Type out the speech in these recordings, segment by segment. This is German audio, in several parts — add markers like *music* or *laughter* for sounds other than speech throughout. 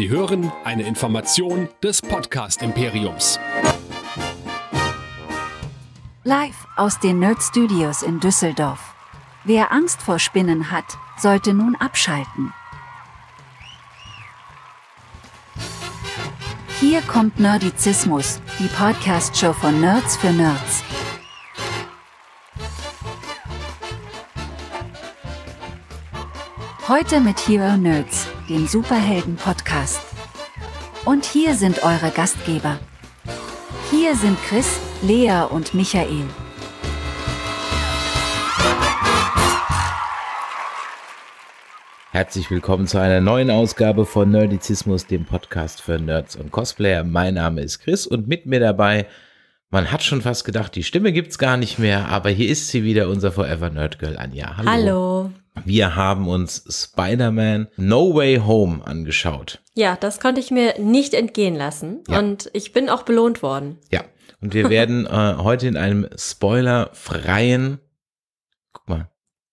Sie hören eine Information des Podcast Imperiums. Live aus den Nerd Studios in Düsseldorf. Wer Angst vor Spinnen hat, sollte nun abschalten. Hier kommt Nerdizismus, die Podcast-Show von Nerds für Nerds. Heute mit Hero Nerds, den Superhelden-Podcast. Und hier sind eure Gastgeber. Hier sind Chris, Lea und Michael. Herzlich willkommen zu einer neuen Ausgabe von Nerdizismus, dem Podcast für Nerds und Cosplayer. Mein Name ist Chris und mit mir dabei, man hat schon fast gedacht, die Stimme gibt es gar nicht mehr, aber hier ist sie wieder, unser Forever Nerd Girl Anja. Hallo. Hallo. Wir haben uns Spider-Man No Way Home angeschaut. Ja, das konnte ich mir nicht entgehen lassen. Ja. Und ich bin auch belohnt worden. Ja. Und wir werden *laughs* äh, heute in einem spoilerfreien, guck mal,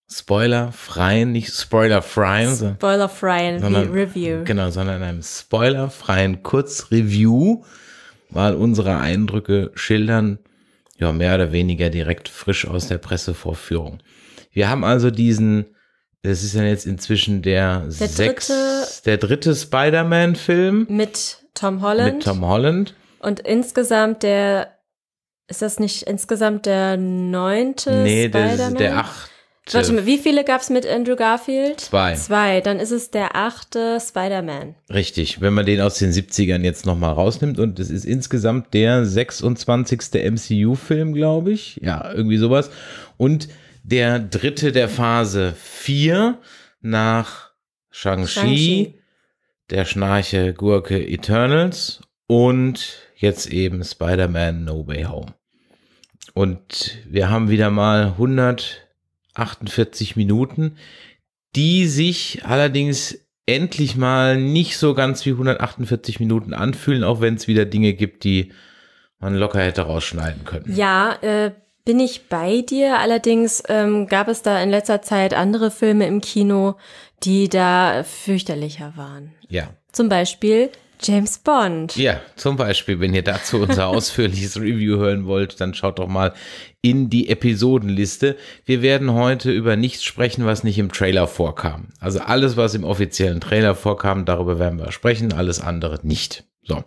spoilerfreien, nicht spoilerfreien, spoilerfreien sondern, Review. Genau, sondern in einem spoilerfreien Kurzreview mal unsere Eindrücke schildern, ja, mehr oder weniger direkt frisch aus der Pressevorführung. Wir haben also diesen das ist dann jetzt inzwischen der, der sechs, dritte, der dritte Spider-Man-Film. Mit Tom Holland. Mit Tom Holland. Und insgesamt der, ist das nicht insgesamt der neunte nee, Spider-Man? Nee, der, der achte. Warte mal, wie viele gab es mit Andrew Garfield? Zwei. Zwei, dann ist es der achte Spider-Man. Richtig, wenn man den aus den 70ern jetzt nochmal rausnimmt und es ist insgesamt der 26. MCU-Film, glaube ich. Ja, irgendwie sowas. Und der dritte der Phase 4 nach Shang-Chi, Shang der Schnarche Gurke Eternals und jetzt eben Spider-Man No Way Home. Und wir haben wieder mal 148 Minuten, die sich allerdings endlich mal nicht so ganz wie 148 Minuten anfühlen, auch wenn es wieder Dinge gibt, die man locker hätte rausschneiden können. Ja, äh, bin ich bei dir? Allerdings ähm, gab es da in letzter Zeit andere Filme im Kino, die da fürchterlicher waren. Ja. Zum Beispiel James Bond. Ja, zum Beispiel, wenn ihr dazu unser *laughs* ausführliches Review hören wollt, dann schaut doch mal in die Episodenliste. Wir werden heute über nichts sprechen, was nicht im Trailer vorkam. Also alles, was im offiziellen Trailer vorkam, darüber werden wir sprechen, alles andere nicht. So,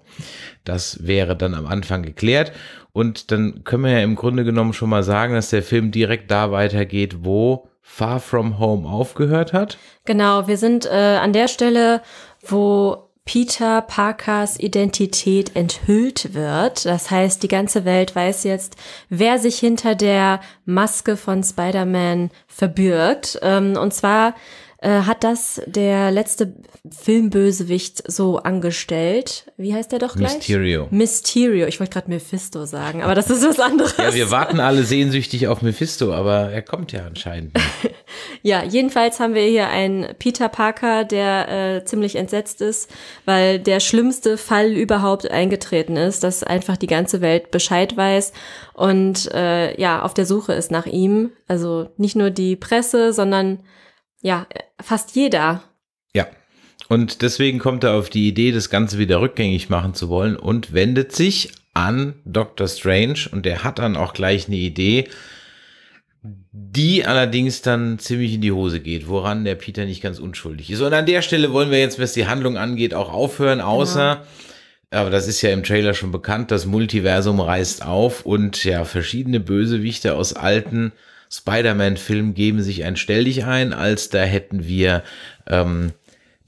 das wäre dann am Anfang geklärt. Und dann können wir ja im Grunde genommen schon mal sagen, dass der Film direkt da weitergeht, wo Far From Home aufgehört hat. Genau, wir sind äh, an der Stelle, wo Peter Parkers Identität enthüllt wird. Das heißt, die ganze Welt weiß jetzt, wer sich hinter der Maske von Spider-Man verbirgt. Ähm, und zwar äh, hat das der letzte Filmbösewicht so angestellt. Wie heißt der doch gleich? Mysterio. Mysterio. Ich wollte gerade Mephisto sagen, aber das ist was anderes. ja, wir warten alle sehnsüchtig auf Mephisto, aber er kommt ja anscheinend. *laughs* ja, jedenfalls haben wir hier einen Peter Parker, der äh, ziemlich entsetzt ist, weil der schlimmste Fall überhaupt eingetreten ist, dass einfach die ganze Welt Bescheid weiß und äh, ja, auf der Suche ist nach ihm. Also nicht nur die Presse, sondern ja, fast jeder. Ja. Und deswegen kommt er auf die Idee, das Ganze wieder rückgängig machen zu wollen und wendet sich an Dr. Strange und der hat dann auch gleich eine Idee, die allerdings dann ziemlich in die Hose geht, woran der Peter nicht ganz unschuldig ist. Und an der Stelle wollen wir jetzt, was die Handlung angeht, auch aufhören, genau. außer, genau. aber das ist ja im Trailer schon bekannt, das Multiversum reißt auf und ja, verschiedene Bösewichte aus alten Spider-Man-Film geben sich ein Stell dich ein, als da hätten wir ähm,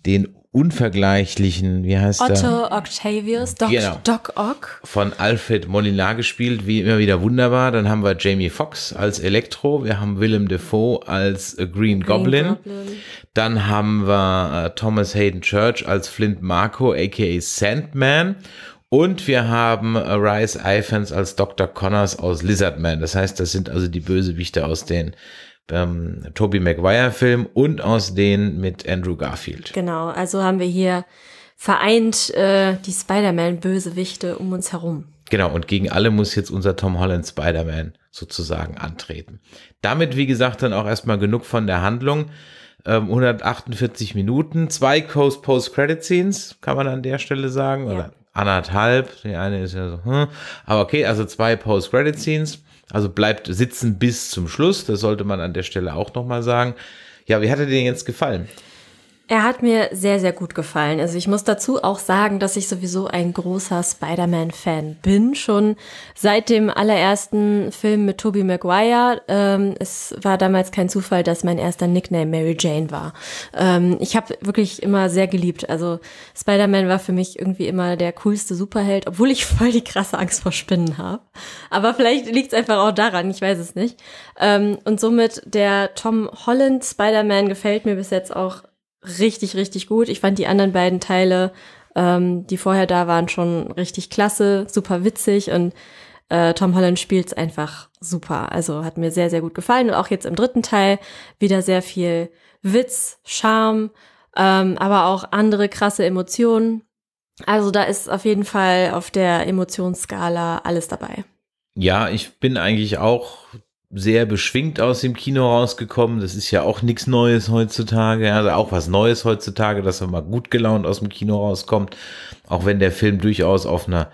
den unvergleichlichen, wie heißt Otto er? Otto Octavius, Doc, genau. Doc Ock. Von Alfred Molina gespielt, wie immer wieder wunderbar. Dann haben wir Jamie Foxx als Elektro, wir haben Willem Dafoe als Green, Green Goblin. Goblin. Dann haben wir äh, Thomas Hayden Church als Flint Marco, aka Sandman. Und wir haben Rice Ifans als Dr. Connors aus Lizardman. Das heißt, das sind also die Bösewichte aus den ähm, Tobey Maguire-Filmen und aus denen mit Andrew Garfield. Genau, also haben wir hier vereint äh, die Spider-Man-Bösewichte um uns herum. Genau, und gegen alle muss jetzt unser Tom Holland Spider-Man sozusagen antreten. Damit, wie gesagt, dann auch erstmal genug von der Handlung. Ähm, 148 Minuten, zwei Post-Credit-Scenes, kann man an der Stelle sagen. Ja. Oder anderthalb. Die eine ist ja so, hm. aber okay, also zwei Post-Credit-Scenes. Also bleibt sitzen bis zum Schluss. Das sollte man an der Stelle auch nochmal sagen. Ja, wie hat er dir jetzt gefallen? Er hat mir sehr, sehr gut gefallen. Also ich muss dazu auch sagen, dass ich sowieso ein großer Spider-Man-Fan bin. Schon seit dem allerersten Film mit Tobey Maguire. Ähm, es war damals kein Zufall, dass mein erster Nickname Mary Jane war. Ähm, ich habe wirklich immer sehr geliebt. Also Spider-Man war für mich irgendwie immer der coolste Superheld, obwohl ich voll die krasse Angst vor Spinnen habe. Aber vielleicht liegt es einfach auch daran, ich weiß es nicht. Ähm, und somit der Tom Holland Spider-Man gefällt mir bis jetzt auch richtig, richtig gut. Ich fand die anderen beiden Teile, ähm, die vorher da waren, schon richtig klasse, super witzig und äh, Tom Holland spielt's einfach super. Also hat mir sehr, sehr gut gefallen. Und auch jetzt im dritten Teil wieder sehr viel Witz, Charme, ähm, aber auch andere krasse Emotionen. Also da ist auf jeden Fall auf der Emotionsskala alles dabei. Ja, ich bin eigentlich auch sehr beschwingt aus dem Kino rausgekommen. Das ist ja auch nichts Neues heutzutage. Also auch was Neues heutzutage, dass man mal gut gelaunt aus dem Kino rauskommt. Auch wenn der Film durchaus auf einer,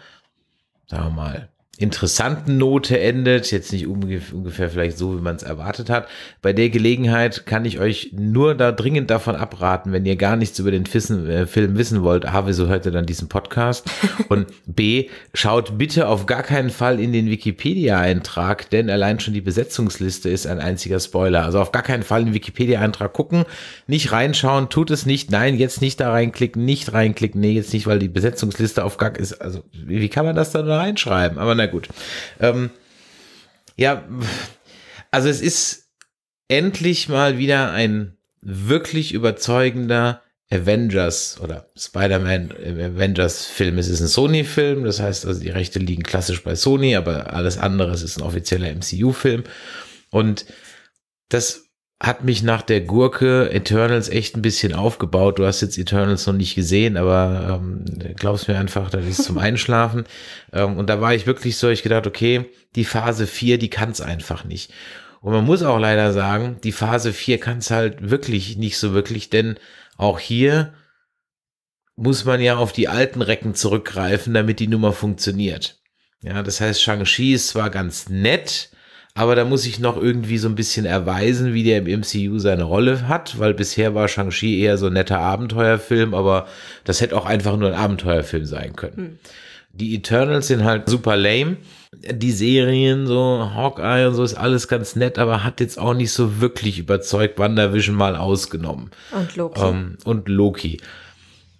sagen wir mal, interessanten Note endet, jetzt nicht ungefähr vielleicht so, wie man es erwartet hat. Bei der Gelegenheit kann ich euch nur da dringend davon abraten, wenn ihr gar nichts über den Fissen, äh, Film wissen wollt, A, wieso hört ihr dann diesen Podcast? *laughs* Und B, schaut bitte auf gar keinen Fall in den Wikipedia-Eintrag, denn allein schon die Besetzungsliste ist ein einziger Spoiler. Also auf gar keinen Fall den Wikipedia-Eintrag gucken, nicht reinschauen, tut es nicht, nein, jetzt nicht da reinklicken, nicht reinklicken, nee, jetzt nicht, weil die Besetzungsliste auf gar ist, also wie kann man das dann da reinschreiben? Aber na gut. Ähm, ja, also es ist endlich mal wieder ein wirklich überzeugender Avengers oder Spider-Man äh, Avengers-Film. Es ist ein Sony-Film, das heißt also die Rechte liegen klassisch bei Sony, aber alles andere ist ein offizieller MCU-Film. Und das hat mich nach der Gurke Eternals echt ein bisschen aufgebaut. Du hast jetzt Eternals noch nicht gesehen, aber ähm, glaubst mir einfach, das ist zum *laughs* Einschlafen. ähm, und da war ich wirklich so, ich gedacht, okay, die Phase 4, die kann es einfach nicht. Und man muss auch leider sagen, die Phase 4 kann es halt wirklich nicht so wirklich, denn auch hier muss man ja auf die alten Recken zurückgreifen, damit die Nummer funktioniert. Ja, das heißt, Shang-Chi ist zwar ganz nett, aber da muss ich noch irgendwie so ein bisschen erweisen, wie der im MCU seine Rolle hat, weil bisher war Shang-Chi eher so ein netter Abenteuerfilm, aber das hätte auch einfach nur ein Abenteuerfilm sein können. Hm. Die Eternals sind halt super lame. Die Serien, so Hawkeye und so, ist alles ganz nett, aber hat jetzt auch nicht so wirklich überzeugt, WandaVision mal ausgenommen. Und Loki. Ähm, und Loki.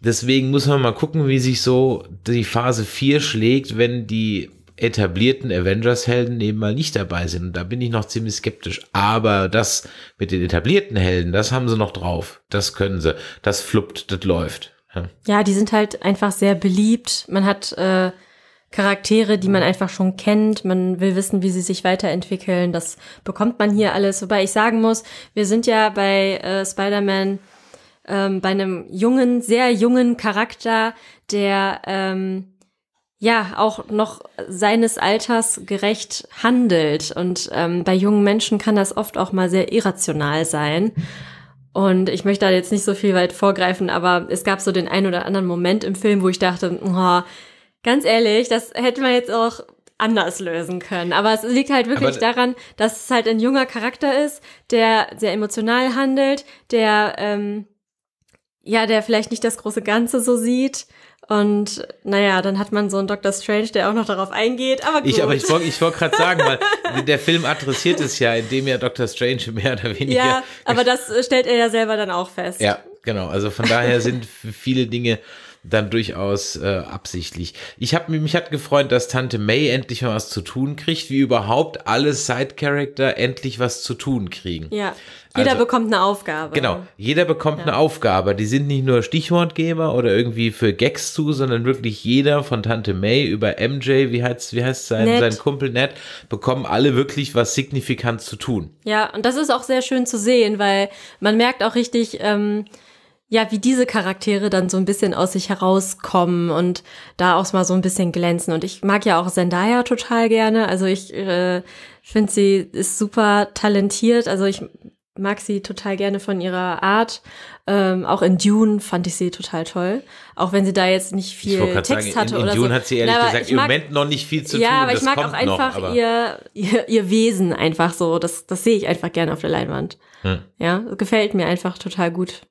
Deswegen muss man mal gucken, wie sich so die Phase 4 schlägt, wenn die etablierten Avengers-Helden eben mal nicht dabei sind. Und da bin ich noch ziemlich skeptisch. Aber das mit den etablierten Helden, das haben sie noch drauf. Das können sie. Das fluppt, das läuft. Ja, ja die sind halt einfach sehr beliebt. Man hat äh, Charaktere, die man einfach schon kennt. Man will wissen, wie sie sich weiterentwickeln. Das bekommt man hier alles. Wobei ich sagen muss, wir sind ja bei äh, Spider-Man ähm, bei einem jungen, sehr jungen Charakter, der ähm, ja auch noch seines Alters gerecht handelt. Und ähm, bei jungen Menschen kann das oft auch mal sehr irrational sein. Und ich möchte da jetzt nicht so viel weit vorgreifen, aber es gab so den einen oder anderen Moment im Film, wo ich dachte, oh, ganz ehrlich, das hätte man jetzt auch anders lösen können. Aber es liegt halt wirklich aber daran, dass es halt ein junger Charakter ist, der sehr emotional handelt, der ähm, ja, der vielleicht nicht das große Ganze so sieht und naja, dann hat man so einen Dr. Strange, der auch noch darauf eingeht. Aber gut. Ich, aber ich wollte ich wollt gerade sagen, weil *laughs* der Film adressiert es ja, indem ja Dr. Strange mehr oder weniger. Ja, aber das äh, stellt er ja selber dann auch fest. Ja, genau. Also von daher sind viele Dinge dann durchaus äh, absichtlich. Ich habe mich, mich hat gefreut, dass Tante May endlich mal was zu tun kriegt, wie überhaupt alle Side Character endlich was zu tun kriegen. Ja. Jeder also, bekommt eine Aufgabe. Genau, jeder bekommt ja. eine Aufgabe. Die sind nicht nur Stichwortgeber oder irgendwie für Gags zu, sondern wirklich jeder von Tante May über MJ, wie heißt, wie heißt sein, sein Kumpel Ned, bekommen alle wirklich was signifikant zu tun. Ja, und das ist auch sehr schön zu sehen, weil man merkt auch richtig, ähm, ja, wie diese Charaktere dann so ein bisschen aus sich herauskommen und da auch mal so ein bisschen glänzen. Und ich mag ja auch Zendaya total gerne. Also ich äh, finde, sie ist super talentiert. Also ich mag sie total gerne von ihrer Art. Ähm, auch in Dune fand ich sie total toll. Auch wenn sie da jetzt nicht viel Text sagen, hatte in, in oder Dune so. hat sie ehrlich Na, gesagt im Moment noch nicht viel zu ja, tun. Ja, aber ich das mag auch einfach noch, ihr, ihr, ihr, Wesen einfach so. Das, das sehe ich einfach gerne auf der Leinwand. Hm. Ja, gefällt mir einfach total gut.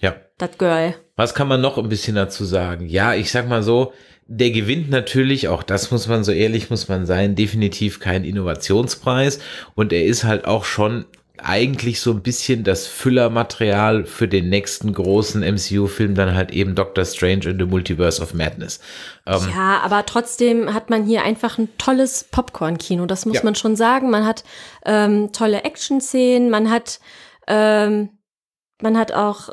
Ja. Das Girl. Was kann man noch ein bisschen dazu sagen? Ja, ich sag mal so, der gewinnt natürlich, auch das muss man so ehrlich muss man sein, definitiv keinen Innovationspreis und er ist halt auch schon eigentlich so ein bisschen das Füllermaterial für den nächsten großen MCU-Film, dann halt eben Doctor Strange in the Multiverse of Madness. Ähm ja, aber trotzdem hat man hier einfach ein tolles Popcorn-Kino, das muss ja. man schon sagen. Man hat ähm, tolle Action-Szenen, man hat, ähm, man hat auch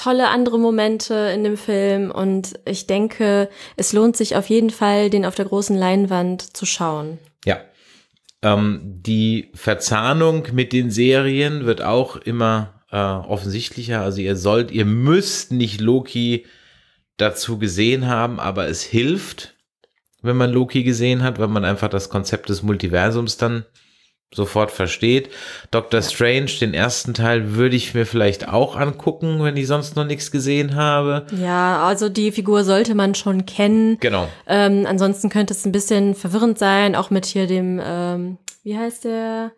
tolle andere Momente in dem Film und ich denke, es lohnt sich auf jeden Fall, den auf der großen Leinwand zu schauen. Ja. Ähm, die Verzahnung mit den Serien wird auch immer äh, offensichtlicher. Also ihr sollt, ihr müsst nicht Loki dazu gesehen haben, aber es hilft, wenn man Loki gesehen hat, weil man einfach das Konzept des Multiversums dann sofort versteht. Doctor Strange, den ersten Teil würde ich mir vielleicht auch angucken, wenn ich sonst noch nichts gesehen habe. Ja, also die Figur sollte man schon kennen. Genau. Ähm, ansonsten könnte es ein bisschen verwirrend sein, auch mit hier dem, ähm, wie heißt der?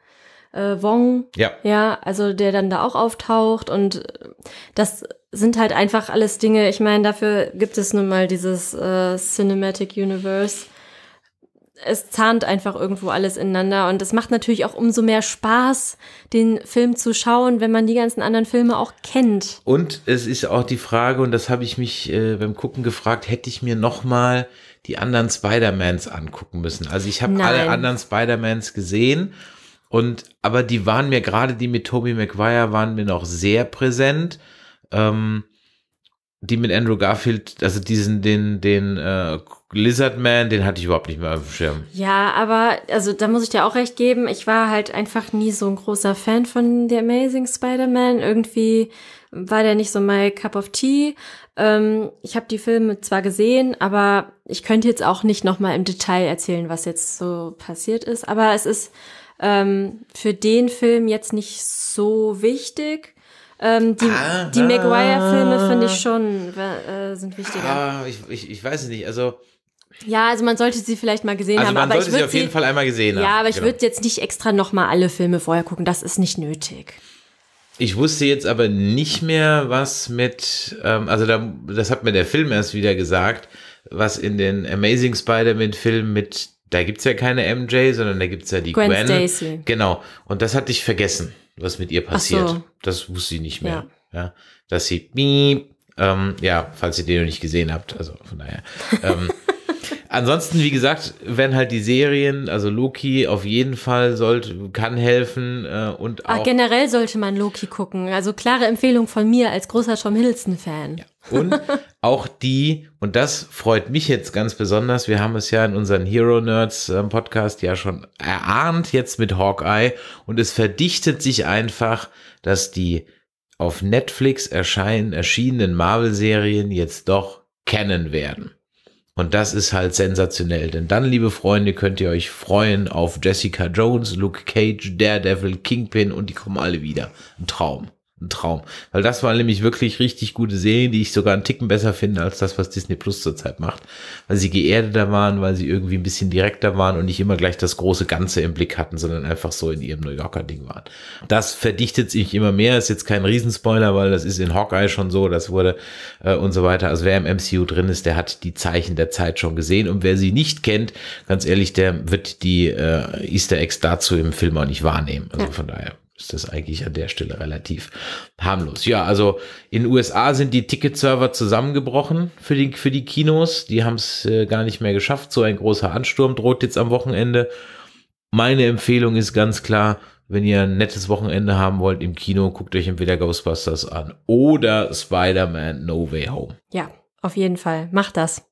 Äh, Wong. Ja. Ja, also der dann da auch auftaucht und äh, das sind halt einfach alles Dinge. Ich meine, dafür gibt es nun mal dieses äh, Cinematic Universe es zahnt einfach irgendwo alles ineinander und es macht natürlich auch umso mehr Spaß, den Film zu schauen, wenn man die ganzen anderen Filme auch kennt. Und es ist auch die Frage, und das habe ich mich äh, beim Gucken gefragt, hätte ich mir nochmal die anderen Spider-Mans angucken müssen. Also ich habe alle anderen Spider-Mans gesehen und aber die waren mir gerade die mit Tobey Maguire waren mir noch sehr präsent. Ähm, die mit Andrew Garfield, also diesen, den, den äh, Lizardman, den hatte ich überhaupt nicht mehr auf dem Schirm. Ja, aber also da muss ich dir auch recht geben, ich war halt einfach nie so ein großer Fan von The Amazing Spider-Man. Irgendwie war der nicht so my cup of tea. Ähm, ich habe die Filme zwar gesehen, aber ich könnte jetzt auch nicht nochmal im Detail erzählen, was jetzt so passiert ist. Aber es ist ähm, für den Film jetzt nicht so wichtig. Ähm, die, ah, die Maguire-Filme finde ich schon äh, sind wichtiger. Ah, ich, ich, ich weiß es nicht. Also. Ja, also man sollte sie vielleicht mal gesehen also haben. Man aber sollte ich sie auf jeden Fall einmal gesehen haben. Ja, aber ich genau. würde jetzt nicht extra nochmal alle Filme vorher gucken. Das ist nicht nötig. Ich wusste jetzt aber nicht mehr, was mit, ähm, also da, das hat mir der Film erst wieder gesagt, was in den Amazing Spider-Man-Filmen mit da gibt es ja keine MJ, sondern da gibt es ja die Gwen. Gwen. Stacy. Genau. Und das hatte ich vergessen, was mit ihr passiert. So. Das wusste sie nicht mehr. Ja. ja dass sie, ähm, ja, falls ihr den noch nicht gesehen habt, also von daher. Ähm, *laughs* Ansonsten, wie gesagt, wenn halt die Serien, also Loki auf jeden Fall sollte, kann helfen äh, und ah, auch. Ach, generell sollte man Loki gucken. Also klare Empfehlung von mir als großer Tom Hiddleston-Fan. Ja. Und auch die, und das freut mich jetzt ganz besonders, wir haben es ja in unseren Hero Nerds äh, Podcast ja schon erahnt, jetzt mit Hawkeye. Und es verdichtet sich einfach, dass die auf Netflix erscheinen, erschienenen Marvel-Serien jetzt doch kennen werden. Und das ist halt sensationell. Denn dann, liebe Freunde, könnt ihr euch freuen auf Jessica Jones, Luke Cage, Daredevil, Kingpin und die kommen alle wieder. Ein Traum ein Traum. Weil das waren nämlich wirklich richtig gute Serien, die ich sogar einen Ticken besser finde als das, was Disney Plus zurzeit macht. Weil sie geerdeter waren, weil sie irgendwie ein bisschen direkter waren und nicht immer gleich das große Ganze im Blick hatten, sondern einfach so in ihrem New Yorker Ding waren. Das verdichtet sich immer mehr, ist jetzt kein Riesenspoiler, weil das ist in Hawkeye schon so, das wurde äh, und so weiter. Also wer im MCU drin ist, der hat die Zeichen der Zeit schon gesehen. Und wer sie nicht kennt, ganz ehrlich, der wird die äh, Easter Eggs dazu im Film auch nicht wahrnehmen. Also von daher ist das eigentlich an der Stelle relativ harmlos. Ja, also in den USA sind die Ticketserver zusammengebrochen für, den, für die Kinos. Die haben es äh, gar nicht mehr geschafft. So ein großer Ansturm droht jetzt am Wochenende. Meine Empfehlung ist ganz klar, wenn ihr ein nettes Wochenende haben wollt im Kino, guckt euch entweder Ghostbusters an oder Spider-Man No Way Home. Ja, auf jeden Fall. Macht das.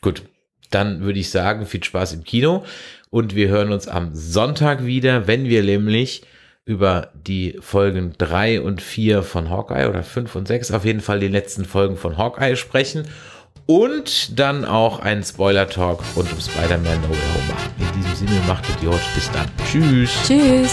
Gut, dann würde ich sagen, viel Spaß im Kino und wir hören uns am Sonntag wieder, wenn wir nämlich über die Folgen 3 und 4 von Hawkeye oder 5 und 6, auf jeden Fall die letzten Folgen von Hawkeye sprechen und dann auch einen Spoiler-Talk rund um Spider-Man No Way Home machen. In diesem Sinne, macht es Jod. Bis dann. Tschüss. Tschüss.